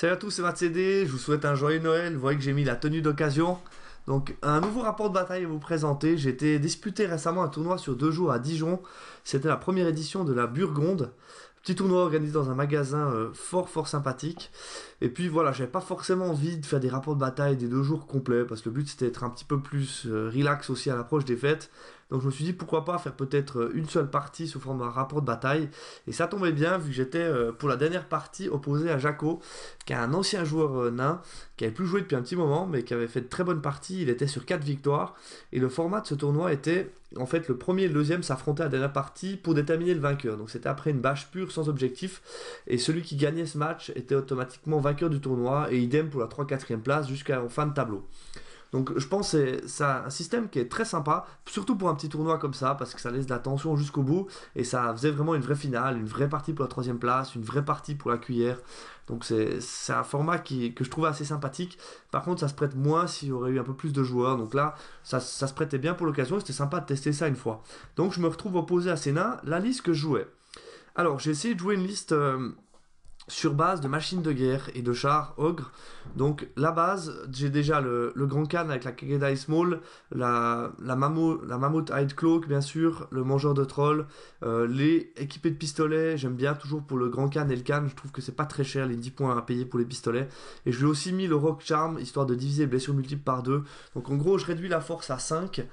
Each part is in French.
Salut à tous, c'est Matcédé, je vous souhaite un joyeux Noël, vous voyez que j'ai mis la tenue d'occasion. Donc un nouveau rapport de bataille à vous présenter, j'ai été disputé récemment un tournoi sur deux jours à Dijon, c'était la première édition de la Burgonde, petit tournoi organisé dans un magasin euh, fort fort sympathique. Et puis voilà, j'avais pas forcément envie de faire des rapports de bataille des deux jours complets, parce que le but c'était d'être un petit peu plus euh, relax aussi à l'approche des fêtes, donc je me suis dit pourquoi pas faire peut-être euh, une seule partie sous forme d'un rapport de bataille. Et ça tombait bien vu que j'étais euh, pour la dernière partie opposé à Jaco, qui est un ancien joueur euh, nain, qui avait plus joué depuis un petit moment, mais qui avait fait de très bonnes parties. Il était sur 4 victoires. Et le format de ce tournoi était en fait le premier et le deuxième s'affrontaient à la dernière partie pour déterminer le vainqueur. Donc c'était après une bâche pure sans objectif. Et celui qui gagnait ce match était automatiquement vainqueur du tournoi. Et idem pour la 3 4 ème place jusqu'à en fin de tableau. Donc je pense que c'est un système qui est très sympa, surtout pour un petit tournoi comme ça, parce que ça laisse de la tension jusqu'au bout, et ça faisait vraiment une vraie finale, une vraie partie pour la troisième place, une vraie partie pour la cuillère. Donc c'est un format qui, que je trouve assez sympathique. Par contre, ça se prête moins s'il y aurait eu un peu plus de joueurs. Donc là, ça, se prêtait bien pour l'occasion, c'était sympa de tester ça une fois. Donc je me retrouve opposé à Sénat, la liste que je jouais. Alors j'ai essayé de jouer une liste... Euh, sur base de machines de guerre et de chars ogres. Donc la base, j'ai déjà le, Grand can avec la Kedai Small, la, la, la Mammoth Hide Cloak bien sûr, le Mangeur de troll. Euh, les équipés de pistolets, j'aime bien toujours pour le Grand can et le can, je trouve que c'est pas très cher les 10 points à payer pour les pistolets. Et je lui ai aussi mis le Rock Charm, histoire de diviser les blessures multiples par deux. Donc en gros je réduis la force à 5,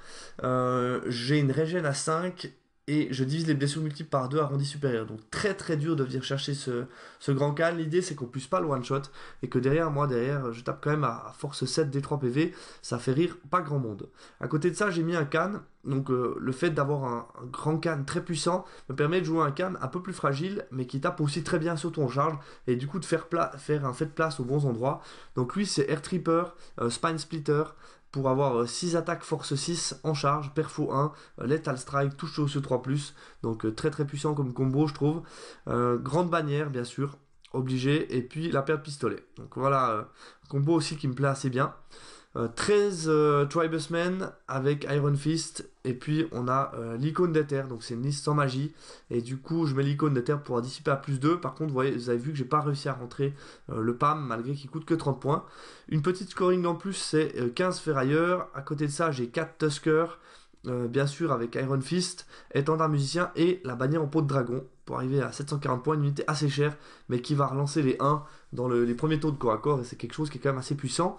euh, j'ai une régène à 5 et je divise les blessures multiples par 2 arrondis supérieur. Donc très très dur de venir chercher ce, grand can. L'idée c'est qu'on puisse pas le one shot et que derrière moi, derrière, je tape quand même à, force 7 des 3 PV, ça fait rire pas grand monde. À côté de ça, j'ai mis un can. Donc euh, le fait d'avoir un, grand can très puissant me permet de jouer un can un peu plus fragile mais qui tape aussi très bien sur ton charge et du coup de faire, faire un fait de place aux bons endroits. Donc lui c'est Air Tripper, euh, Spine Splitter, pour avoir 6 euh, attaques force 6 en charge, perfo 1, euh, lethal strike, touche au 3 e ⁇ e donc euh, très très puissant comme combo je trouve. grande bannière bien sûr, obligé, et puis la paire de pistolets. Donc voilà, combo aussi qui me plaît assez bien. 13 euh, euh, Tribesmen avec Iron Fist. Et puis on a euh, l'icône des terres. Donc c'est une liste sans magie. Et du coup, je mets l'icône des terres pour dissiper à plus 2. Par contre, vous, voyez, vous avez vu que j'ai pas réussi à rentrer le PAM malgré qu'il coûte que 30 points. Une petite scoring en plus, c'est 15 ferrailleurs. À côté de ça, j'ai 4 Tuskers. Euh, bien sûr avec Iron Fist, Étendard Musicien et la bannière en peau de dragon pour arriver à 740 points, une unité assez chère, mais qui va relancer les 1 dans les premiers taux de corps à corps, et c'est quelque chose qui est quand même assez puissant.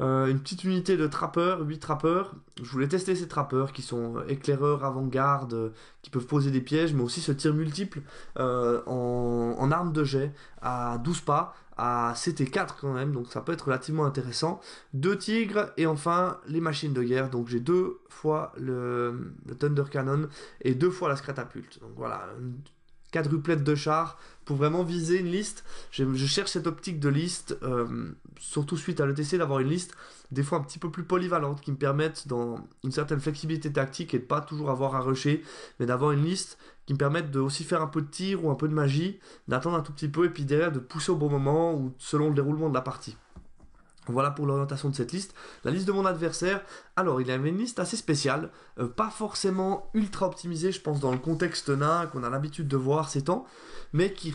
Euh, une petite unité de trappeurs, 8 trappeurs, je voulais tester ces trappeurs qui sont euh, éclaireurs, avant-garde, qui peuvent poser des pièges, mais aussi se tir multiples en, en arme de jet à 12 pas, à CT4 quand même, donc ça peut être relativement intéressant. Deux tigres et enfin les machines de guerre. Donc j'ai deux fois le, Thunder Cannon et deux fois la Scratapulte. Donc voilà, quadruplette de chars, pour vraiment viser une liste. Je, cherche cette optique de liste, euh, surtout suite à l'ETC, d'avoir une liste des fois un petit peu plus polyvalente qui me permette dans une certaine flexibilité tactique et de pas toujours avoir à rusher, mais d'avoir une liste qui me permette de aussi faire un peu de tir ou un peu de magie, d'attendre un tout petit peu et puis derrière de pousser au bon moment ou selon le déroulement de la partie. Voilà pour l'orientation de cette liste. La liste de mon adversaire, alors il avait une liste assez spéciale, euh, pas forcément ultra optimisée, je pense, dans le contexte nain qu'on a l'habitude de voir ces temps, mais qui,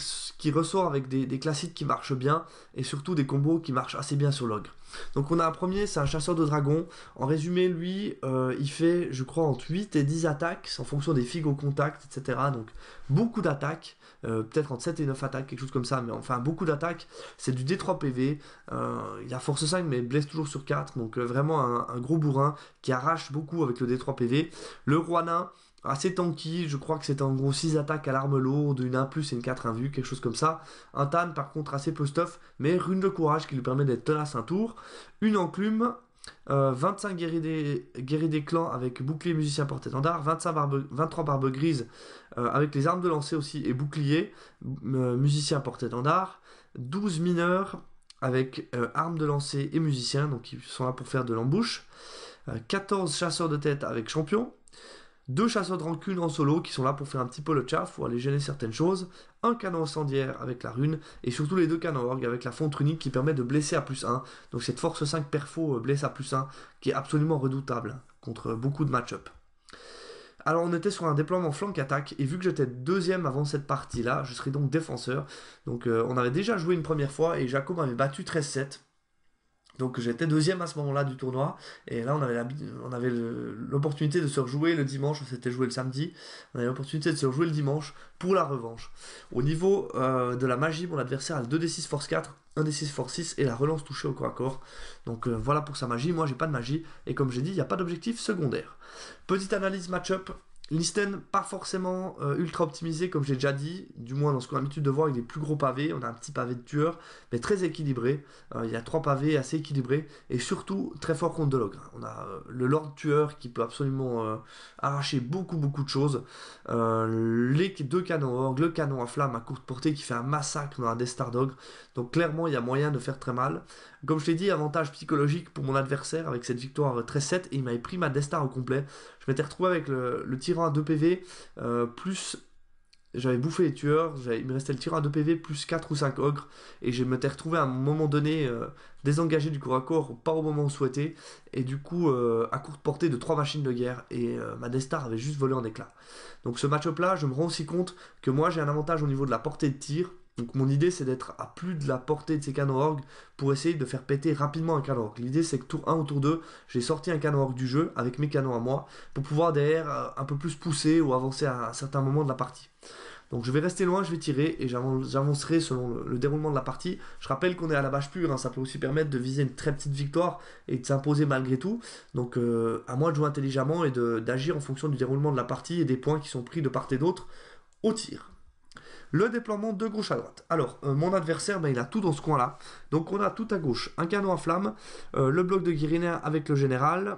ressort avec des, des classiques qui marchent bien et surtout des combos qui marchent assez bien sur l'ogre. Donc on a un premier, c'est un chasseur de dragons. En résumé, lui, euh, il fait, je crois, entre 8 et 10 attaques en fonction des figues au contact, etc. Donc beaucoup d'attaques, euh, peut-être entre 7 et 9 attaques, quelque chose comme ça, mais enfin beaucoup d'attaques. C'est du D3 PV, euh, il a force 5 mais il blesse toujours sur 4, donc vraiment un, un, gros bourrin qui arrache beaucoup avec le D3 PV. Le roi nain, assez tanky, je crois que c'était en gros 6 attaques à l'arme lourde, une 1 et une 4 invue, quelque chose comme ça. Un Tan par contre assez peu stuff, mais rune de courage qui lui permet d'être tenace un tour. Une enclume, 25 euh, guerriers des, clans avec bouclier musicien porté étendard 25 23 barbes grises euh, avec les armes de lancer aussi et bouclier euh, musicien porté étendard 12 mineurs avec armes de lancer et musicien, donc ils sont là pour faire de l'embouche, 14 chasseurs de tête avec champion, deux chasseurs de rancune en solo qui sont là pour faire un petit peu le chaff pour aller gêner certaines choses, un canon incendiaire avec la rune, et surtout les deux canons orgue avec la fonte unique qui permet de blesser à plus 1. Donc cette force 5 perfo euh, blesse à plus 1, qui est absolument redoutable contre beaucoup de match-up. Alors on était sur un déploiement flank attaque et vu que j'étais deuxième avant cette partie là, je serai donc défenseur. Donc euh, on avait déjà joué une première fois et Jacob m'avait battu 13-7. Donc j'étais deuxième à ce moment-là du tournoi. Et là, on avait, l'opportunité de se rejouer le dimanche. On s'était joué le samedi. On avait l'opportunité de se rejouer le dimanche pour la revanche. Au niveau euh, de la magie, mon adversaire a le 2d6 force 4, 1d6 force 6 et la relance touchée au corps à corps. Donc euh, voilà pour sa magie. Moi, j'ai pas de magie. Et comme j'ai dit, il n'y a pas d'objectif secondaire. Petite analyse match-up listen pas forcément euh, ultra optimisé comme j'ai déjà dit, du moins dans ce qu'on a l'habitude de voir avec des plus gros pavés, on a un petit pavé de tueur, mais très équilibré, euh, il y a trois pavés assez équilibrés, et surtout très fort contre de l'ogre. On a euh, le lord tueur qui peut absolument arracher beaucoup beaucoup de choses, les deux canons orgue, le canon à flamme à courte portée qui fait un massacre dans un Star Dog. donc clairement il y a moyen de faire très mal. Comme je t'ai dit, avantage psychologique pour mon adversaire avec cette victoire 13-7 et il m'avait pris ma Destar au complet. Je m'étais retrouvé avec le, tirant tyran à 2 PV, euh, plus j'avais bouffé les tueurs, il me restait le tirant à 2 PV, plus 4 ou 5 ogres, et je m'étais retrouvé à un moment donné euh, désengagé du corps à corps, pas au moment souhaité, et du coup euh, à courte portée de 3 machines de guerre, et ma Destar avait juste volé en éclats. Donc ce match-up là, je me rends aussi compte que moi j'ai un avantage au niveau de la portée de tir, donc mon idée c'est d'être à plus de la portée de ces canaux org pour essayer de faire péter rapidement un canon orgue. L'idée c'est que tour 1 ou tour 2, j'ai sorti un canon orgue du jeu avec mes canons à moi pour pouvoir derrière euh, un peu plus pousser ou avancer à un certain moment de la partie. Donc je vais rester loin, je vais tirer et j'avancerai selon le, déroulement de la partie. Je rappelle qu'on est à la bâche pure, hein. ça peut aussi permettre de viser une très petite victoire et de s'imposer malgré tout. Donc euh, à moi de jouer intelligemment et d'agir en fonction du déroulement de la partie et des points qui sont pris de part et d'autre au tir. Le déploiement de gauche à droite. Alors, euh, mon adversaire, ben, il a tout dans ce coin-là. Donc on a tout à gauche, un canon à flamme, euh, le bloc de Guirinéa avec le général,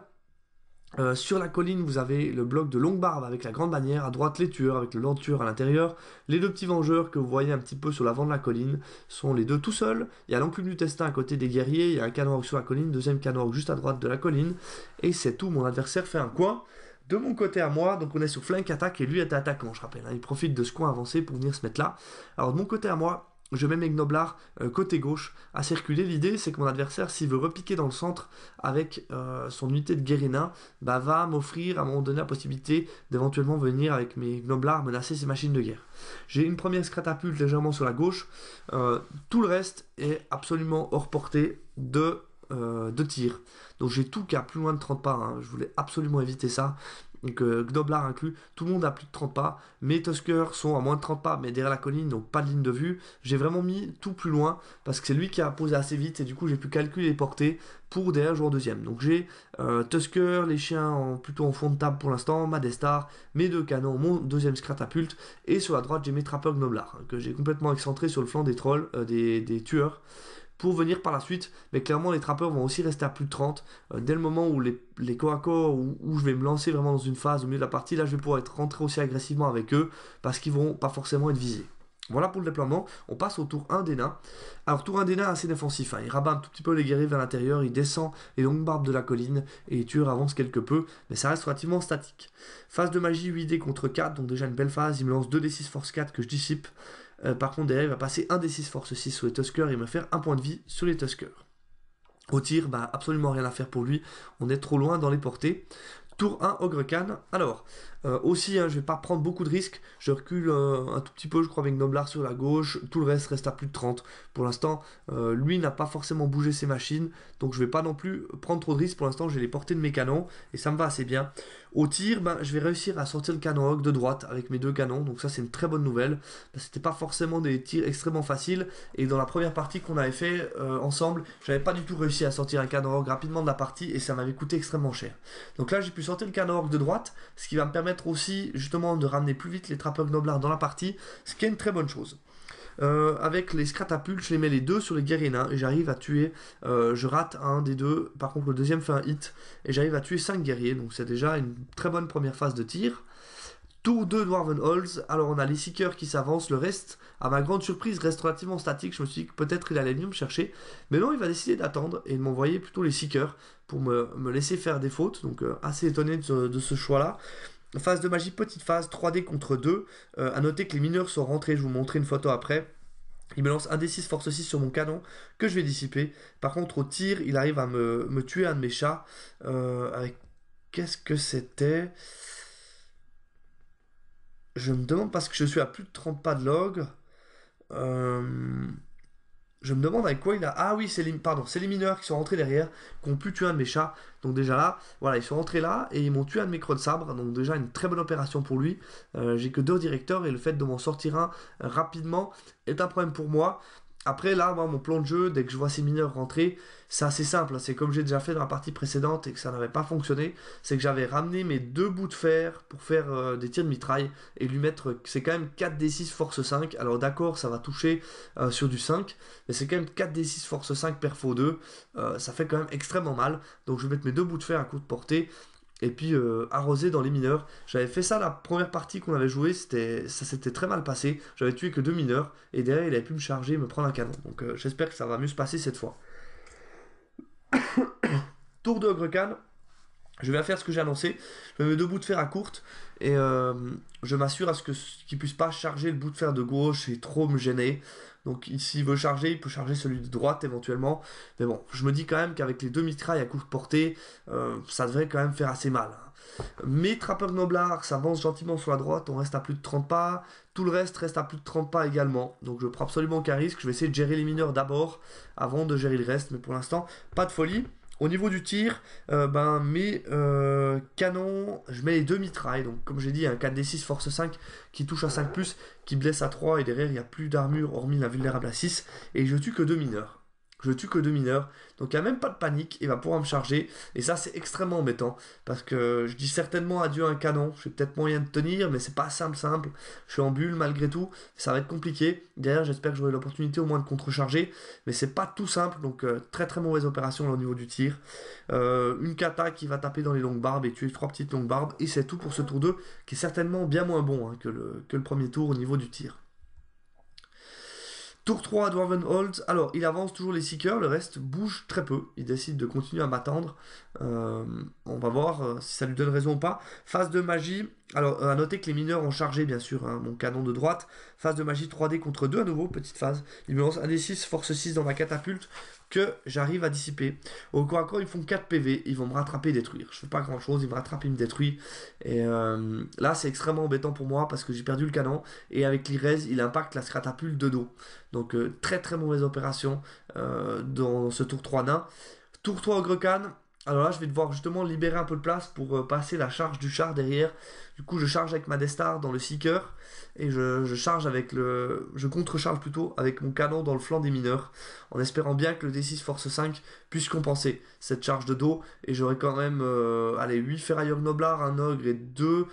euh, sur la colline, vous avez le bloc de longue barbe avec la grande bannière, à droite les tueurs avec le lent à l'intérieur. Les deux petits vengeurs que vous voyez un petit peu sur l'avant de la colline sont les deux tout seuls. Il y a l'enclume du testin à côté des guerriers, il y a un canon sur la colline, deuxième canon juste à droite de la colline. Et c'est tout, mon adversaire fait un coin de mon côté à moi, donc on est sur flank attaque et lui est attaquant, je rappelle. Hein. il profite de ce coin avancé pour venir se mettre là. Alors de mon côté à moi, je mets mes gnoblards euh, côté gauche à circuler. L'idée, c'est que mon adversaire, s'il veut repiquer dans le centre avec euh, son unité de Guérinin, bah, va m'offrir à un moment donné la possibilité d'éventuellement venir avec mes gnoblards menacer ses machines de guerre. J'ai une première scratapulte légèrement sur la gauche. Euh, tout le reste est absolument hors portée de, de tir. Donc j'ai tout qui a plus loin de 30 pas. Hein. Je voulais absolument éviter ça. Donc euh, Gnoblar inclus, tout le monde a plus de 30 pas. Mes Tuskers sont à moins de 30 pas, mais derrière la colline, donc pas de ligne de vue. J'ai vraiment mis tout plus loin parce que c'est lui qui a posé assez vite et du coup j'ai pu calculer les portées pour derrière jouer en deuxième. Donc j'ai euh, Tuskers, les chiens plutôt en fond de table pour l'instant, Madestar, mes deux canons, mon deuxième scratapulte et sur la droite j'ai mes trappeurs Gnoblar hein, que j'ai complètement excentré sur le flanc des trolls, euh, des tueurs pour venir par la suite. Mais clairement, les trappeurs vont aussi rester à plus de 30. Euh, dès le moment où les, co corps à corps, où, je vais me lancer vraiment dans une phase au milieu de la partie, là, je vais pouvoir être rentré aussi agressivement avec eux parce qu'ils vont pas forcément être visés. Voilà pour le déploiement. On passe au tour 1 des nains. Alors, tour 1 des nains assez défensif. Hein. Il rabat un tout petit peu les guerriers vers l'intérieur, il descend les longues barbes de la colline et les avance quelque peu, mais ça reste relativement statique. Phase de magie 8D contre 4, donc déjà une belle phase. Il me lance 2D6 force 4 que je dissipe. Euh, par contre, derrière, il va passer un des 6 forces 6 sur les Tuskers et me faire un point de vie sur les Tuskers. Au tir, bah, absolument rien à faire pour lui. On est trop loin dans les portées. Tour 1, Ogre Khan. Alors, euh, aussi, hein, je ne vais pas prendre beaucoup de risques. Je recule un tout petit peu, je crois, avec Noblar sur la gauche. Tout le reste reste à plus de 30. Pour l'instant, euh, lui n'a pas forcément bougé ses machines. Donc je vais pas non plus prendre trop de risques. Pour l'instant, j'ai les portées de mes canons. Et ça me va assez bien. Au tir, ben, je vais réussir à sortir le canon hog de droite avec mes deux canons. Donc ça, c'est une très bonne nouvelle. ce ben, C'était pas forcément des tirs extrêmement faciles. Et dans la première partie qu'on avait fait euh, ensemble, j'avais pas du tout réussi à sortir un canon hog rapidement de la partie. Et ça m'avait coûté extrêmement cher. Donc là, j'ai pu sortir le canon hog de droite. Ce qui va me permettre aussi justement de ramener plus vite les trappeurs noblards dans la partie, ce qui est une très bonne chose. Euh, avec les scratapultes, je les mets les deux sur les guerriers nains et j'arrive à tuer, euh, je rate un des deux, par contre le deuxième fait un hit et j'arrive à tuer cinq guerriers, donc c'est déjà une très bonne première phase de tir. Tous deux Dwarven Halls, alors on a les Seekers qui s'avancent, le reste, à ma grande surprise, reste relativement statique, je me suis dit que peut-être il allait venir me chercher, mais non, il va décider d'attendre et de m'envoyer plutôt les Seekers pour me, laisser faire des fautes, donc euh, assez étonné de ce choix-là. Phase de magie, petite phase, 3D contre 2. A euh, à noter que les mineurs sont rentrés, je vous montrerai une photo après. Il me lance un D6 force 6 sur mon canon que je vais dissiper. Par contre au tir, il arrive à me, me tuer un de mes chats. Euh, avec qu'est-ce que c'était Je me demande parce que je suis à plus de 30 pas de log. Euh... Je me demande avec quoi il a. Ah oui, c'est les, pardon, c'est les mineurs qui sont rentrés derrière, qui ont pu tuer un de mes chats. Donc déjà là, voilà, ils sont rentrés là et ils m'ont tué un de mes crocs de sabre. Donc déjà une très bonne opération pour lui. Euh, j'ai que deux directeurs et le fait de m'en sortir un euh, rapidement est un problème pour moi. Après, là, moi, mon plan de jeu, dès que je vois ces mineurs rentrer, c'est assez simple. Hein. C'est comme j'ai déjà fait dans la partie précédente et que ça n'avait pas fonctionné. C'est que j'avais ramené mes deux bouts de fer pour faire euh, des tirs de mitraille et lui mettre. C'est quand même 4d6 force 5. Alors, d'accord, ça va toucher euh, sur du 5, mais c'est quand même 4d6 force 5 perfo 2. Euh, ça fait quand même extrêmement mal. Donc, je vais mettre mes deux bouts de fer à coup de portée et puis euh, arrosé arroser dans les mineurs. J'avais fait ça la première partie qu'on avait joué, c'était, ça s'était très mal passé. J'avais tué que deux mineurs et derrière il avait pu me charger et me prendre un canon. Donc euh, j'espère que ça va mieux se passer cette fois. Tour de can. Je vais faire ce que j'ai annoncé. Je me mets deux bouts de fer à courte et euh, je m'assure à ce que qu'il puisse pas charger le bout de fer de gauche et trop me gêner. Donc s'il veut charger, il peut charger celui de droite éventuellement. Mais bon, je me dis quand même qu'avec les deux mitrailles à couche portée, euh, ça devrait quand même faire assez mal. Hein. Mes trappeurs noblards avance gentiment sur la droite, on reste à plus de 30 pas, tout le reste reste à plus de 30 pas également. Donc je prends absolument aucun risque, je vais essayer de gérer les mineurs d'abord, avant de gérer le reste, mais pour l'instant, pas de folie. Au niveau du tir, euh, ben, mes euh, canons, je mets les deux mitrailles. Donc, comme j'ai dit, un 4D6 force 5 qui touche à 5, qui blesse à 3, et derrière, il n'y a plus d'armure hormis l'invulnérable à 6. Et je tue que deux mineurs je tue que deux mineurs, donc il n'y a même pas de panique, il va pouvoir me charger, et ça c'est extrêmement embêtant, parce que je dis certainement adieu à un canon, j'ai peut-être moyen de tenir, mais c'est pas simple simple, je suis en bulle malgré tout, ça va être compliqué, derrière j'espère que j'aurai l'opportunité au moins de contrecharger, mais c'est pas tout simple, donc euh, très très mauvaise opération au niveau du tir, euh, une kata qui va taper dans les longues barbes et tuer trois petites longues barbes, et c'est tout pour ce tour 2, qui est certainement bien moins bon hein, que le premier tour au niveau du tir. Tour 3 à Holt. Alors, il avance toujours les Seekers, le reste bouge très peu. Il décide de continuer à m'attendre. Euh, on va voir euh, si ça lui donne raison ou pas. Phase de magie. Alors, euh, à noter que les mineurs ont chargé, bien sûr, hein, mon canon de droite. Phase de magie 3D contre 2 à nouveau, petite phase. Il me lance un d 6 force 6 dans ma catapulte que j'arrive à dissiper. Au corps à corps, ils font 4 PV, ils vont me rattraper et détruire. Je fais pas grand chose, ils me rattrapent, et me détruisent. Et euh, là, c'est extrêmement embêtant pour moi parce que j'ai perdu le canon. Et avec l'Irez, il impacte la scratapulte de dos. Donc, euh, très très mauvaise opération euh, dans ce tour 3 nain. Tour 3 au alors là, je vais devoir justement libérer un peu de place pour euh, passer la charge du char derrière. Du coup, je charge avec ma Destar dans le Seeker et je, charge avec le. Je contre plutôt avec mon canon dans le flanc des mineurs en espérant bien que le D6 Force 5 puisse compenser cette charge de dos. Et j'aurai quand même 8 euh, ferrailleurs noblar, un ogre et 2 euh,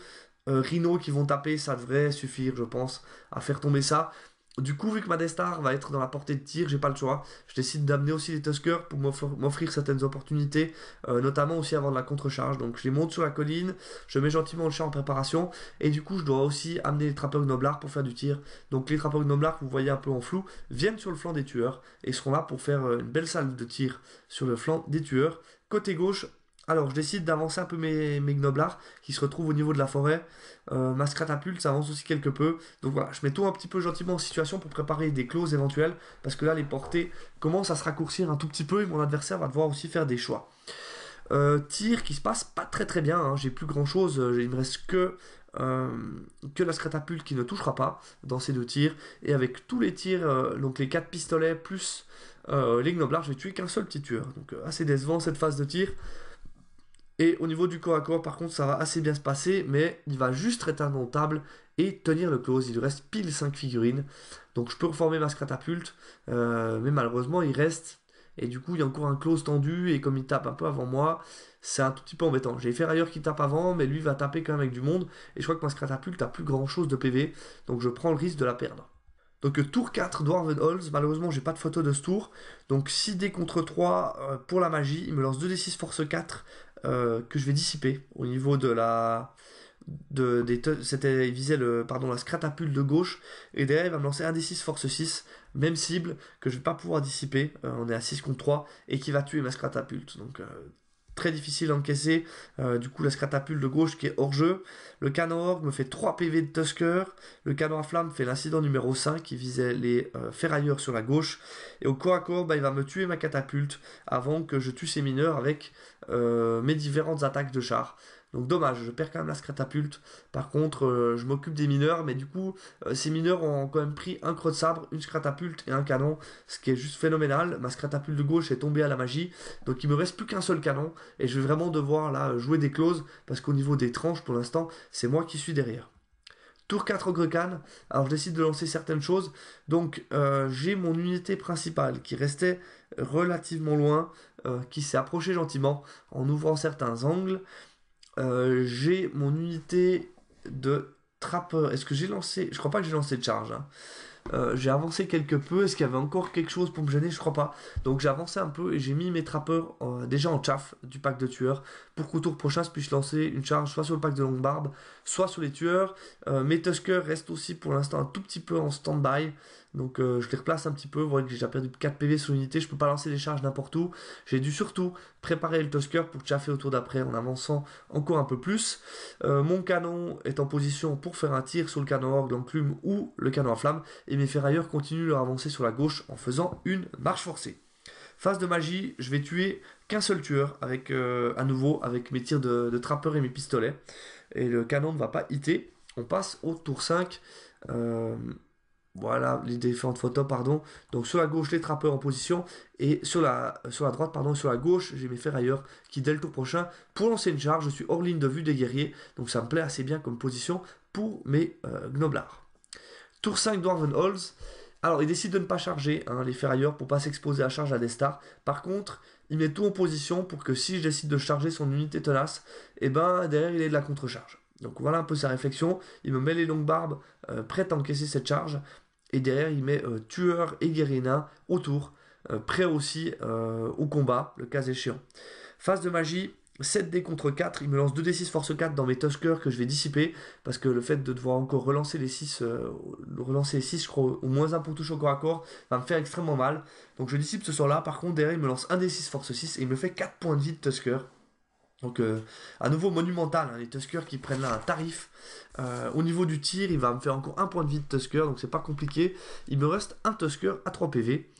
rhino rhinos qui vont taper. Ça devrait suffire, je pense, à faire tomber ça. Du coup, vu que ma Destar va être dans la portée de tir, j'ai pas le choix. Je décide d'amener aussi les Tuskers pour m'offrir certaines opportunités, euh, notamment aussi avant de la contre-charge. Donc je les monte sur la colline, je mets gentiment le chat en préparation, et du coup je dois aussi amener les trappeurs Gnoblards pour faire du tir. Donc les trappeurs que vous voyez un peu en flou, viennent sur le flanc des tueurs, et seront là pour faire euh, une belle salle de tir sur le flanc des tueurs. Côté gauche, alors, je décide d'avancer un peu mes, mes gnoblards qui se retrouvent au niveau de la forêt. Euh, ma scratapulte, ça avance aussi quelque peu. Donc voilà, je mets tout un petit peu gentiment en situation pour préparer des clauses éventuelles. Parce que là, les portées commencent à se raccourcir un tout petit peu et mon adversaire va devoir aussi faire des choix. Euh, tir qui se passe pas très très bien, hein. j'ai plus grand chose, euh, il me reste que, que la scratapulte qui ne touchera pas dans ces deux tirs, et avec tous les tirs, donc les 4 pistolets plus les gnoblards, je vais tuer qu'un seul petit tueur, donc assez décevant cette phase de tir, et au niveau du corps à corps, par contre, ça va assez bien se passer, mais il va juste être table et tenir le close. Il lui reste pile 5 figurines. Donc je peux reformer ma scratapulte, euh, mais malheureusement, il reste. Et du coup, il y a encore un close tendu, et comme il tape un peu avant moi, c'est un tout petit peu embêtant. J'ai fait ailleurs qui tape avant, mais lui va taper quand même avec du monde, et je crois que ma scratapulte a plus grand chose de PV, donc je prends le risque de la perdre. Donc euh, tour 4 Dwarven Halls, malheureusement j'ai pas de photo de ce tour. Donc 6 dés contre 3 euh, pour la magie, il me lance 2 d 6 force 4, euh, que je vais dissiper au niveau de la. De, des c'était il visait le pardon la Scratapulte de gauche et derrière il va me lancer un des 6 force 6 même cible que je vais pas pouvoir dissiper euh, on est à 6 contre 3 et qui va tuer ma scratapulte donc euh, très difficile à encaisser. du coup, la scratapulte de gauche qui est hors jeu. Le canon me fait 3 PV de Tusker. Le canon à flamme fait l'incident numéro 5 qui visait les ferrailleurs sur la gauche. Et au corps à corps, bah, il va me tuer ma catapulte avant que je tue ses mineurs avec euh, mes différentes attaques de char. Donc dommage, je perds quand même la scratapulte. Par contre, euh, je m'occupe des mineurs, mais du coup, euh, ces mineurs ont quand même pris un creux de sabre, une scratapulte et un canon, ce qui est juste phénoménal. Ma scratapulte de gauche est tombée à la magie, donc il me reste plus qu'un seul canon, et je vais vraiment devoir là jouer des clauses, parce qu'au niveau des tranches, pour l'instant, c'est moi qui suis derrière. Tour 4 Grecan, alors je décide de lancer certaines choses. Donc euh, j'ai mon unité principale qui restait relativement loin, euh, qui s'est approchée gentiment en ouvrant certains angles. Euh, j'ai mon unité de trappeur. Est-ce que j'ai lancé Je crois pas que j'ai lancé de charge. Hein. j'ai avancé quelque peu. Est-ce qu'il y avait encore quelque chose pour me gêner Je crois pas. Donc j'ai avancé un peu et j'ai mis mes trappeurs déjà en chaff du pack de tueurs pour qu'au tour prochain, je puisse lancer une charge soit sur le pack de longue barbe, soit sur les tueurs. Euh, mes Tuskers restent aussi pour l'instant un tout petit peu en stand-by. Donc euh, je les replace un petit peu. Vous voyez que j'ai déjà perdu 4 PV sur l'unité. Je peux pas lancer des charges n'importe où. J'ai dû surtout préparer le Tusker pour chaffer au tour d'après en avançant encore un peu plus. Euh, mon canon est en position pour faire un tir sur le canon orgue, l'enclume ou le canon à flamme. Et mes ferrailleurs continuent leur avancée sur la gauche en faisant une marche forcée. Phase de magie, je vais tuer qu'un seul tueur avec euh, à nouveau avec mes tirs de, trappeurs et mes pistolets. Et le canon ne va pas hitter. On passe au tour 5. Euh, voilà les différentes photos, pardon. Donc sur la gauche, les trappeurs en position. Et sur la, sur la droite, pardon, sur la gauche, j'ai mes ferrailleurs qui, dès le tour prochain, pour lancer une charge, je suis hors ligne de vue des guerriers. Donc ça me plaît assez bien comme position pour mes euh, gnoblards. Tour 5 Dwarven Halls. Alors, il décide de ne pas charger hein, les ferrailleurs pour pas s'exposer à charge à des stars. Par contre, il met tout en position pour que si je décide de charger son unité tenace, et eh ben derrière il ait de la contre-charge. Donc voilà un peu sa réflexion. Il me met les longues barbes euh, prêtes à encaisser cette charge. Et derrière, il met euh, tueur et guérina autour, euh, prêt aussi au combat, le cas échéant. Phase de magie, 7D contre 4, il me lance 2D6 force 4 dans mes Tuskers que je vais dissiper, parce que le fait de devoir encore relancer les 6, euh, relancer les 6, je crois, au moins 1 pour toucher au corps à corps, va me faire extrêmement mal. Donc je dissipe ce sort-là, par contre derrière il me lance 1D6 force 6 et il me fait 4 points de vie de Tusker. Donc euh, à nouveau monumental, hein, les Tuskers qui prennent là un tarif. Euh, au niveau du tir, il va me faire encore 1 point de vie de Tusker, donc c'est pas compliqué. Il me reste un Tusker à 3 PV.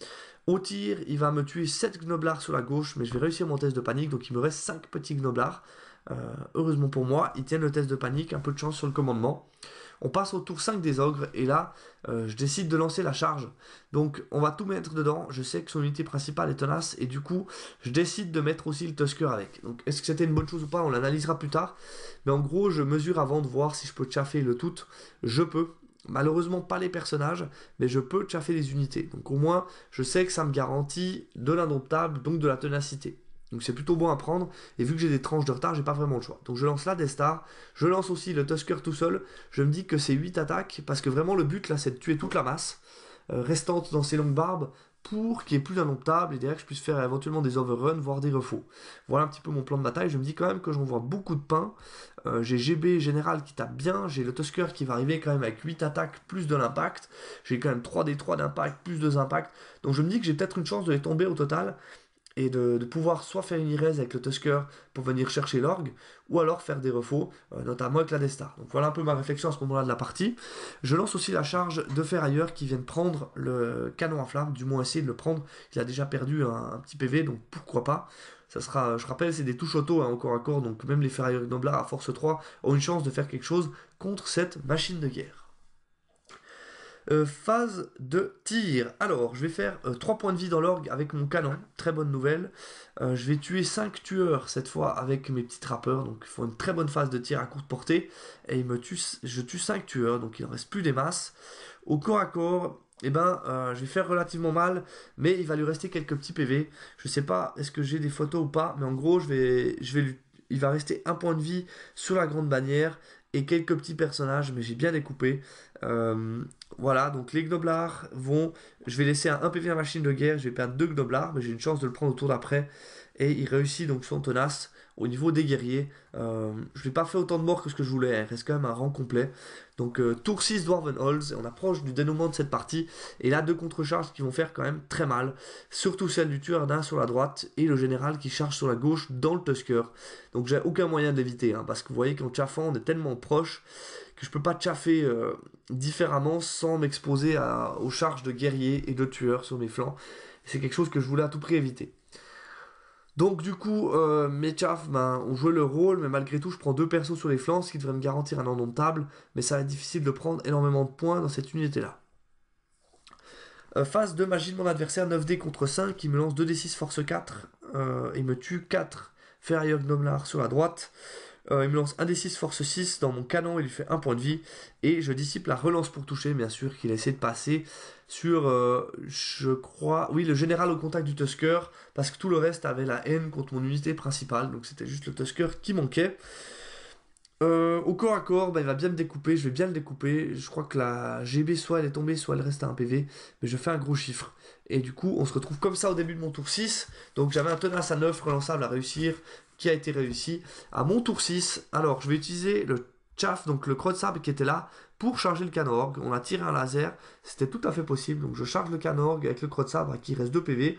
Au tir, il va me tuer 7 Gnoblars sur la gauche, mais je vais réussir mon test de panique, donc il me reste 5 petits gnoblards. Euh, heureusement pour moi, ils tiennent le test de panique, un peu de chance sur le commandement. On passe au tour 5 des ogres, et là, euh, je décide de lancer la charge. Donc, on va tout mettre dedans. Je sais que son unité principale est tenace, et du coup, je décide de mettre aussi le Tusker avec. Donc, est-ce que c'était une bonne chose ou pas On l'analysera plus tard. Mais en gros, je mesure avant de voir si je peux chaffer le tout. Je peux, malheureusement pas les personnages, mais je peux chaffer les unités. Donc au moins, je sais que ça me garantit de l'indomptable, donc de la ténacité. Donc c'est plutôt bon à prendre, et vu que j'ai des tranches de retard, j'ai pas vraiment le choix. Donc je lance la Star je lance aussi le Tusker tout seul, je me dis que c'est 8 attaques, parce que vraiment le but là c'est de tuer toute la masse, euh, restante dans ses longues barbes, pour qu'il y ait plus indomptable et derrière que je puisse faire éventuellement des overruns, voire des refaux. Voilà un petit peu mon plan de bataille. Je me dis quand même que j'en beaucoup de pain. Euh, j'ai GB général qui tape bien, j'ai le Tusker qui va arriver quand même avec 8 attaques plus de l'impact. J'ai quand même 3 des 3 d'impact, plus 2 impacts. Donc je me dis que j'ai peut-être une chance de les tomber au total et de, pouvoir soit faire une irez avec le Tusker pour venir chercher l'orgue, ou alors faire des refaux, euh, notamment avec la Destar. Donc voilà un peu ma réflexion à ce moment-là de la partie. Je lance aussi la charge de ferrailleurs qui viennent prendre le canon à flamme, du moins essayer de le prendre. Il a déjà perdu un, petit PV, donc pourquoi pas. Ça sera, je rappelle, c'est des touches auto encore hein, à corps, donc même les Ferrailleurs Noblar à force 3 ont une chance de faire quelque chose contre cette machine de guerre. Euh, phase de tir. Alors, je vais faire euh, trois 3 points de vie dans l'orgue avec mon canon. Très bonne nouvelle. Euh, je vais tuer 5 tueurs cette fois avec mes petits trappeurs. Donc, ils font une très bonne phase de tir à courte portée. Et me tue, je tue 5 tueurs. Donc, il ne reste plus des masses. Au corps à corps, eh ben, je vais faire relativement mal, mais il va lui rester quelques petits PV. Je sais pas, est-ce que j'ai des photos ou pas, mais en gros, je vais, je vais il va rester un point de vie sur la grande bannière et quelques petits personnages, mais j'ai bien découpé. Euh, voilà, donc les gnoblards vont. Je vais laisser un 1 PV machine de guerre, je vais perdre 2 gnoblards, mais j'ai une chance de le prendre au tour d'après et il réussit donc son tenace au niveau des guerriers. Euh, je n'ai pas fait autant de morts que ce que je voulais, hein. il reste quand même un rang complet. Donc euh, tour 6 Dwarven Halls, on approche du dénouement de cette partie, et là deux contre-charges qui vont faire quand même très mal, surtout celle du tueur d'un sur la droite, et le général qui charge sur la gauche dans le Tusker. Donc j'ai aucun moyen d'éviter, hein, parce que vous voyez qu'en chaffant on est tellement proche, que je peux pas chaffer euh, différemment sans m'exposer aux charges de guerriers et de tueurs sur mes flancs. C'est quelque chose que je voulais à tout prix éviter. Donc du coup, euh, mes chaff, ben, ont joué le rôle, mais malgré tout, je prends deux persos sur les flancs, ce qui devrait me garantir un endomptable, mais ça va être difficile de prendre énormément de points dans cette unité-là. phase euh, de magie de mon adversaire, 9D contre 5, qui me lance 2D6 force 4, euh, et me tue 4 ferrailleur gnomelard sur la droite. Euh, il me lance un des 6 force 6 dans mon canon, il lui fait un point de vie. Et je dissipe la relance pour toucher, bien sûr, qu'il essaie de passer sur, euh, je crois, oui, le général au contact du Tusker. Parce que tout le reste avait la haine contre mon unité principale. Donc c'était juste le Tusker qui manquait. Euh, au corps à corps, bah, il va bien me découper, je vais bien le découper. Je crois que la GB soit elle est tombée, soit elle reste à un PV, mais je fais un gros chiffre. Et du coup, on se retrouve comme ça au début de mon tour 6. Donc j'avais un tenace à 9 relançable à réussir qui a été réussi à mon tour 6. Alors, je vais utiliser le chaff, donc le creux de sable qui était là, pour charger le orgue. On a tiré un laser, c'était tout à fait possible. Donc, je charge le canorgue avec le creux de sabre qui reste 2 PV.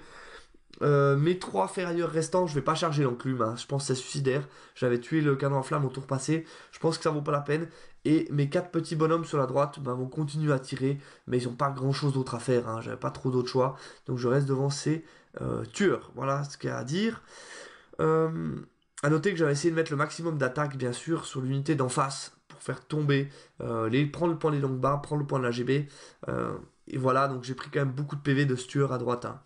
Euh, mes trois ferrailleurs restants, je vais pas charger l'enclume, hein. je pense que c'est suicidaire. J'avais tué le canon en flamme au tour passé, je pense que ça vaut pas la peine. Et mes quatre petits bonhommes sur la droite bah, vont continuer à tirer, mais ils n'ont pas grand chose d'autre à faire, hein. j'avais pas trop d'autre choix. Donc je reste devant ces euh, tueurs, voilà ce qu'il y a à dire. Euh, à noter que j'avais essayé de mettre le maximum d'attaque, bien sûr, sur l'unité d'en face pour faire tomber, euh, les, prendre le point des longues barres, prendre le point de la GB. Euh, et voilà, donc j'ai pris quand même beaucoup de PV de ce à droite. Hein.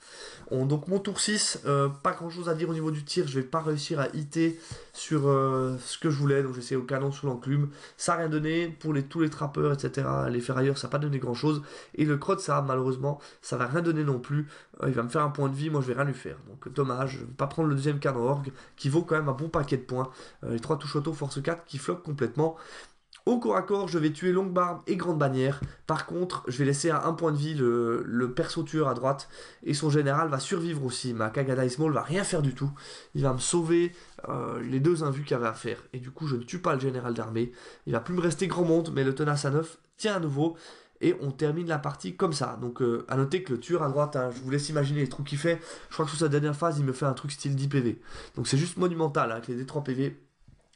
donc mon tour 6, euh, pas grand chose à dire au niveau du tir, je vais pas réussir à hiter sur euh, ce que je voulais, donc j'essaie au canon sous l'enclume. Ça n'a rien donné pour tous les trappeurs, etc. Les ferrailleurs, ça n'a pas donné grand chose. Et le crotte, ça, malheureusement, ça va rien donner non plus. Euh, il va me faire un point de vie, moi je vais rien lui faire. Donc dommage, je vais pas prendre le deuxième canon orgue, qui vaut quand même un bon paquet de points. les trois touches auto force 4 qui floquent complètement. Au corps à corps, je vais tuer longue barbe et grande bannière. Par contre, je vais laisser à un point de vie le, perso tueur à droite. Et son général va survivre aussi. Ma Kagada Small va rien faire du tout. Il va me sauver euh, les deux invus qu'il avait à faire. Et du coup, je ne tue pas le général d'armée. Il va plus me rester grand monde, mais le tenace à neuf tient à nouveau. Et on termine la partie comme ça. Donc, euh, à noter que le tueur à droite, hein, je vous laisse imaginer les trucs qu'il fait. Je crois que sur sa dernière phase, il me fait un truc style 10 PV. Donc, c'est juste monumental hein, avec les D3 PV.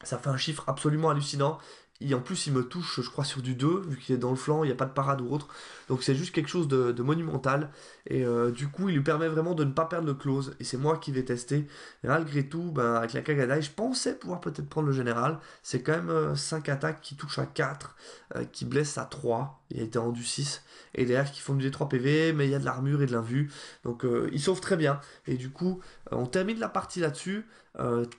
Ça fait un chiffre absolument hallucinant. Et en plus, il me touche, je crois, sur du 2, vu qu'il est dans le flanc, il n'y a pas de parade ou autre. Donc c'est juste quelque chose de, de monumental. Et euh, du coup, il lui permet vraiment de ne pas perdre le close. Et c'est moi qui vais tester. malgré tout, ben, avec la Kagadai, je pensais pouvoir peut-être prendre le général. C'est quand même 5 euh, attaques qui touchent à 4, euh, qui blessent à 3. Il a été rendu 6. Et derrière, qui font du 3 PV, mais il y a de l'armure et de l'invue. Donc, il sauve très bien. Et du coup, on termine la partie là-dessus.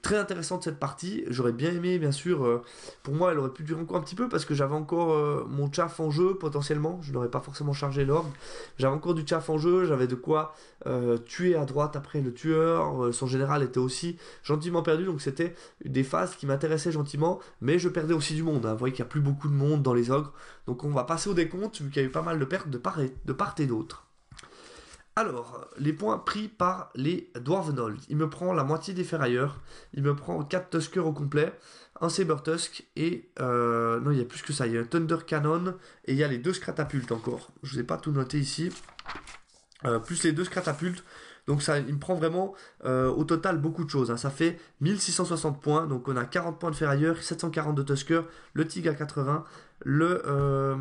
très intéressante cette partie. J'aurais bien aimé, bien sûr. pour moi, elle aurait pu durer encore un petit peu parce que j'avais encore mon chaff en jeu potentiellement. Je n'aurais pas forcément chargé l'orgue. J'avais encore du chaff en jeu j'avais de quoi euh, tuer à droite après le tueur, euh, son général était aussi gentiment perdu, donc c'était des phases qui m'intéressaient gentiment, mais je perdais aussi du monde, hein. vous voyez qu'il n'y a plus beaucoup de monde dans les ogres, donc on va passer au décompte, vu qu'il y a eu pas mal de pertes de part et, de part et d'autre. Alors, les points pris par les Dwarvenold. Il me prend la moitié des ferrailleurs. Il me prend 4 Tuskers au complet, un tusk et... Euh, non, il y a plus que ça. Il y a un Thunder Cannon et il y a les deux Scratapultes encore. Je ne vous ai pas tout noté ici. Euh, plus les deux Scratapultes, Donc ça, il me prend vraiment euh, au total beaucoup de choses. Hein. Ça fait 1660 points. Donc on a 40 points de ferrailleur, 740 de Tusker, le Tig à 80, le euh,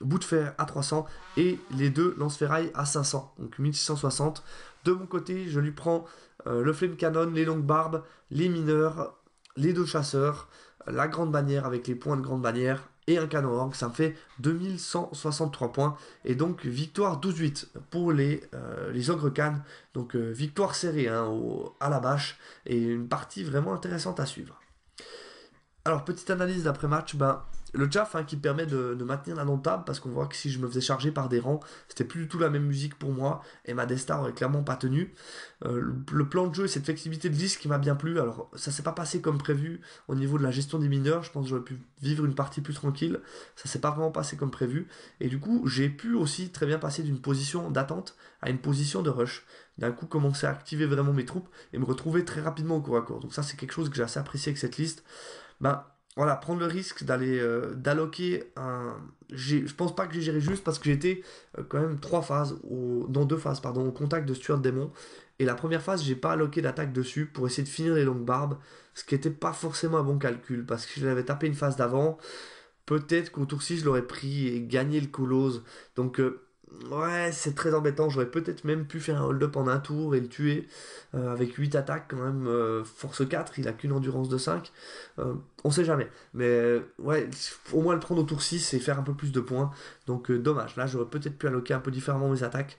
bout de fer à 300 et les deux lance ferraille à 500. Donc 1660. De mon côté, je lui prends le flame canon, les longues barbes, les mineurs, les deux chasseurs, la grande bannière avec les points de grande bannière, et un canon orgue, ça fait 2163 points. Et donc victoire 12-8 pour les, euh, les ogres cannes. Donc euh, victoire serrée hein, à la bâche et une partie vraiment intéressante à suivre. Alors petite analyse d'après-match, ben, le chaff hein, qui permet de, maintenir la table parce qu'on voit que si je me faisais charger par des rangs, c'était plus du tout la même musique pour moi et ma Destar n'aurait clairement pas tenu. Euh, le, plan de jeu et cette flexibilité de liste qui m'a bien plu. Alors ça s'est pas passé comme prévu au niveau de la gestion des mineurs, je pense que j'aurais pu vivre une partie plus tranquille. Ça s'est pas vraiment passé comme prévu et du coup, j'ai pu aussi très bien passer d'une position d'attente à une position de rush. D'un coup, commencer à activer vraiment mes troupes et me retrouver très rapidement au corps à corps. Donc ça c'est quelque chose que j'ai assez apprécié avec cette liste. Ben, voilà, prendre le risque d'aller euh, d'alloquer un. Je pense pas que j'ai géré juste parce que j'étais euh, quand même trois phases, ou dans deux phases, pardon, au contact de Stuart Démon. Et la première phase, j'ai pas alloqué d'attaque dessus pour essayer de finir les longues barbes, ce qui n'était pas forcément un bon calcul parce que je l'avais tapé une phase d'avant. Peut-être qu'au tour 6, je l'aurais pris et gagné le coulose, Donc. Euh, ouais, c'est très embêtant. J'aurais peut-être même pu faire un hold-up en un tour et le tuer euh, avec 8 attaques quand même. Euh, force 4, il a qu'une endurance de 5. Euh, on sait jamais. Mais ouais, au moins le prendre au tour 6 et faire un peu plus de points. Donc dommage. Là, j'aurais peut-être pu alloquer un peu différemment mes attaques.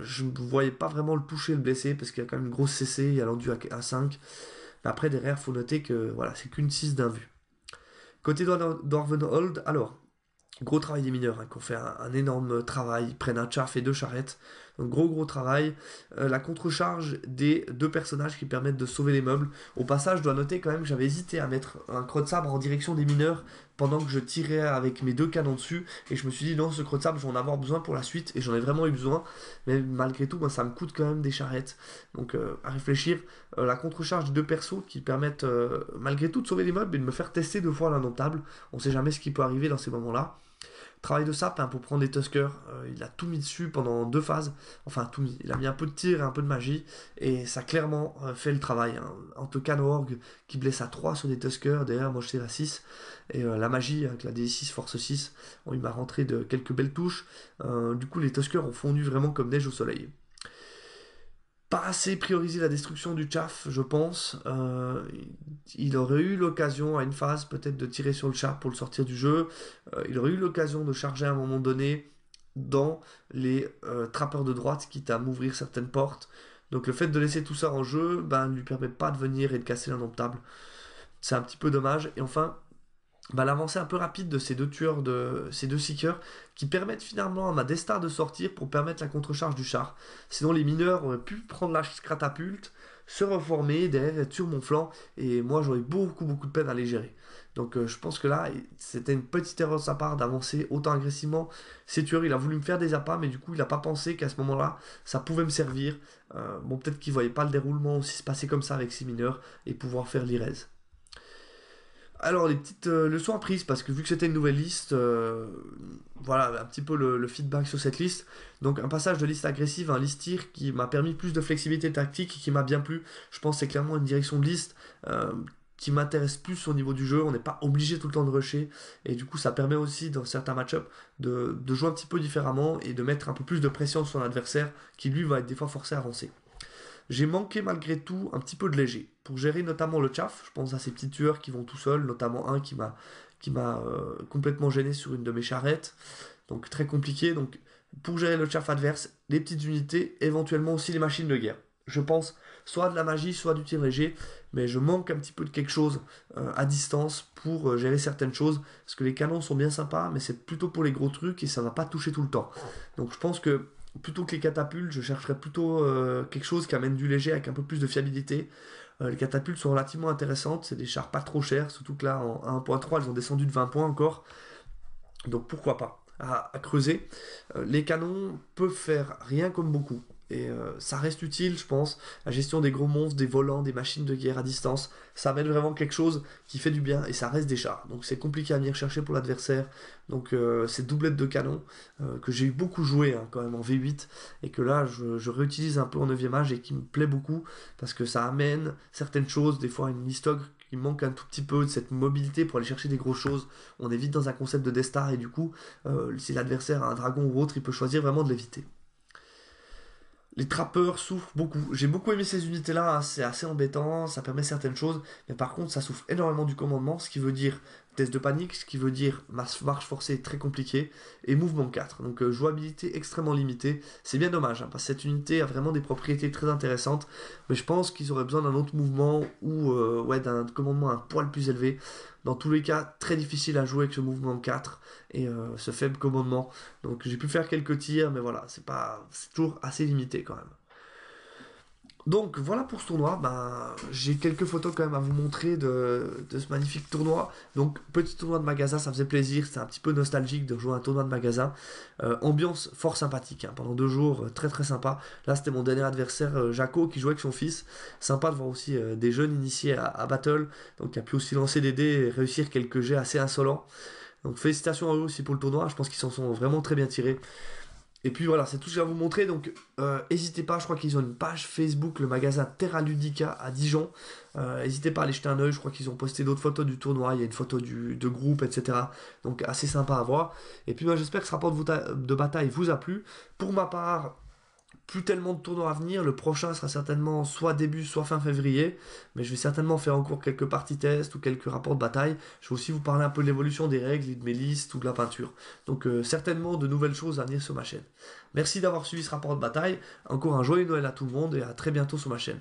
je ne voyais pas vraiment le toucher, le blesser parce qu'il y a quand même une grosse CC. Il y a l'enduit à, 5. après, derrière, faut noter que voilà, c'est qu'une 6 d'un vu. Côté d'Orvenhold, alors, Gros travail des mineurs, hein, qui ont fait un, énorme travail. Ils prennent un char et deux charrettes. Donc gros gros travail. Euh, la contrecharge des deux personnages qui permettent de sauver les meubles. Au passage, je dois noter quand même que j'avais hésité à mettre un creux de sabre en direction des mineurs pendant que je tirais avec mes deux canons dessus. Et je me suis dit non, ce crot de sabre, je vais en avoir besoin pour la suite. Et j'en ai vraiment eu besoin. Mais malgré tout, ça me coûte quand même des charrettes. Donc euh, à réfléchir. Euh, la contrecharge des deux persos qui permettent malgré tout de sauver les meubles et de me faire tester deux fois l'indomptable. On sait jamais ce qui peut arriver dans ces moments-là. Travail de sapin hein, pour prendre des Tuskers. Euh, il a tout mis dessus pendant deux phases. Enfin, tout mis. Il a mis un peu de tir et un peu de magie. Et ça a clairement euh, fait le travail. Hein. En tout cas, Noorg qui blesse à 3 sur des Tuskers. Derrière, moi, je sais à 6. Et euh, la magie hein, avec la D6 force 6. il m'a rentré de quelques belles touches. du coup, les Tuskers ont fondu vraiment comme neige au soleil pas assez priorisé la destruction du chaff, je pense. Euh, il aurait eu l'occasion à une phase peut-être de tirer sur le char pour le sortir du jeu. Euh, il aurait eu l'occasion de charger à un moment donné dans les euh, trappeurs de droite, quitte à m'ouvrir certaines portes. Donc le fait de laisser tout ça en jeu ben, ne lui permet pas de venir et de casser l'indomptable. C'est un petit peu dommage. Et enfin, bah, l'avancée un peu rapide de ces deux tueurs, de ces deux seekers, qui permettent finalement à ma Destar de sortir pour permettre la contrecharge du char. Sinon, les mineurs auraient pu prendre la catapulte, se reformer, derrière être sur mon flanc, et moi j'aurais beaucoup beaucoup de peine à les gérer. Donc euh, je pense que là, c'était une petite erreur de sa part d'avancer autant agressivement. ces tueurs il a voulu me faire des appâts, mais du coup, il n'a pas pensé qu'à ce moment-là, ça pouvait me servir. Euh, bon, peut-être qu'il voyait pas le déroulement aussi se passer comme ça avec ces mineurs et pouvoir faire l'irèse. Alors, les petites leçons euh, leçons apprises, parce que vu que c'était une nouvelle liste, euh, voilà un petit peu le, feedback sur cette liste. Donc, un passage de liste agressive à un liste qui m'a permis plus de flexibilité tactique et qui m'a bien plu. Je pense que c'est clairement une direction de liste euh, qui m'intéresse plus au niveau du jeu. On n'est pas obligé tout le temps de rusher. Et du coup, ça permet aussi, dans certains match up de, de jouer un petit peu différemment et de mettre un peu plus de pression sur l'adversaire qui, lui, va être des fois forcé à avancer. J'ai manqué malgré tout un petit peu de léger pour gérer notamment le chaff. Je pense à ces petits tueurs qui vont tout seuls, notamment un qui m'a qui euh, complètement gêné sur une de mes charrettes. Donc très compliqué. Donc pour gérer le chaff adverse, les petites unités, éventuellement aussi les machines de guerre. Je pense soit de la magie, soit du tir léger, mais je manque un petit peu de quelque chose euh, à distance pour euh, gérer certaines choses, parce que les canons sont bien sympas, mais c'est plutôt pour les gros trucs et ça va pas toucher tout le temps. Donc je pense que plutôt que les catapultes, je chercherais plutôt euh, quelque chose qui amène du léger avec un peu plus de fiabilité. Euh, les catapultes sont relativement intéressantes, c'est des chars pas trop chers, surtout que là en 1.3 elles ont descendu de 20 points encore. Donc pourquoi pas à, creuser. Euh, les canons peuvent faire rien comme beaucoup. Et euh, ça reste utile, je pense. La gestion des gros monstres, des volants, des machines de guerre à distance, ça amène vraiment quelque chose qui fait du bien et ça reste des chars. Donc c'est compliqué à venir chercher pour l'adversaire. Donc euh, c'est ces doublettes de canon euh, que j'ai eu beaucoup joué hein, quand même en V8 et que là je, réutilise un peu en 9e âge et qui me plaît beaucoup parce que ça amène certaines choses, des fois une listogre qui manque un tout petit peu de cette mobilité pour aller chercher des grosses choses. On est vite dans un concept de Destar et du coup, si l'adversaire a un dragon ou autre, il peut choisir vraiment de l'éviter les trappeurs souffrent beaucoup. J'ai beaucoup aimé ces unités-là, hein. c'est assez embêtant, ça permet certaines choses, mais par contre ça souffre énormément du commandement, ce qui veut dire test de panique, ce qui veut dire marche forcée très compliquée, et mouvement 4. Donc euh, jouabilité extrêmement limitée. C'est bien dommage, hein, parce que cette unité a vraiment des propriétés très intéressantes, mais je pense qu'ils auraient besoin d'un autre mouvement ou euh, ouais, d'un commandement un poil plus élevé. Dans tous les cas, très difficile à jouer avec ce mouvement 4 et euh, ce faible commandement. Donc j'ai pu faire quelques tirs, mais voilà, c'est pas, c'est toujours assez limité quand même. Donc voilà pour ce tournoi, ben, j'ai quelques photos quand même à vous montrer de, ce magnifique tournoi. Donc petit tournoi de magasin, ça faisait plaisir, c'est un petit peu nostalgique de jouer un tournoi de magasin. Euh, ambiance fort sympathique, hein, pendant deux jours, euh, très très sympa. Là c'était mon dernier adversaire, euh, Jaco, qui jouait avec son fils. Sympa de voir aussi des jeunes initiés à, Battle, donc qui a pu aussi lancer des dés et réussir quelques jets assez insolents. Donc félicitations à eux aussi pour le tournoi, je pense qu'ils s'en sont vraiment très bien tirés. Et puis voilà, c'est tout ce que je vais vous montrer. Donc, euh, n'hésitez pas, je crois qu'ils ont une page Facebook, le magasin Terra Ludica à Dijon. Euh, n'hésitez pas à aller jeter un oeil. Je crois qu'ils ont posté d'autres photos du tournoi. Il y a une photo du, de groupe, etc. Donc, assez sympa à voir. Et puis, moi, j'espère que ce rapport de bataille vous a plu. Pour ma part, plus tellement de tournois à venir. Le prochain sera certainement soit début, soit fin février. Mais je vais certainement faire encore quelques parties tests ou quelques rapports de bataille. Je vais aussi vous parler un peu de l'évolution des règles et de mes listes ou de la peinture. Donc euh, certainement de nouvelles choses à venir sur ma chaîne. Merci d'avoir suivi ce rapport de bataille. Encore un joyeux Noël à tout le monde et à très bientôt sur ma chaîne.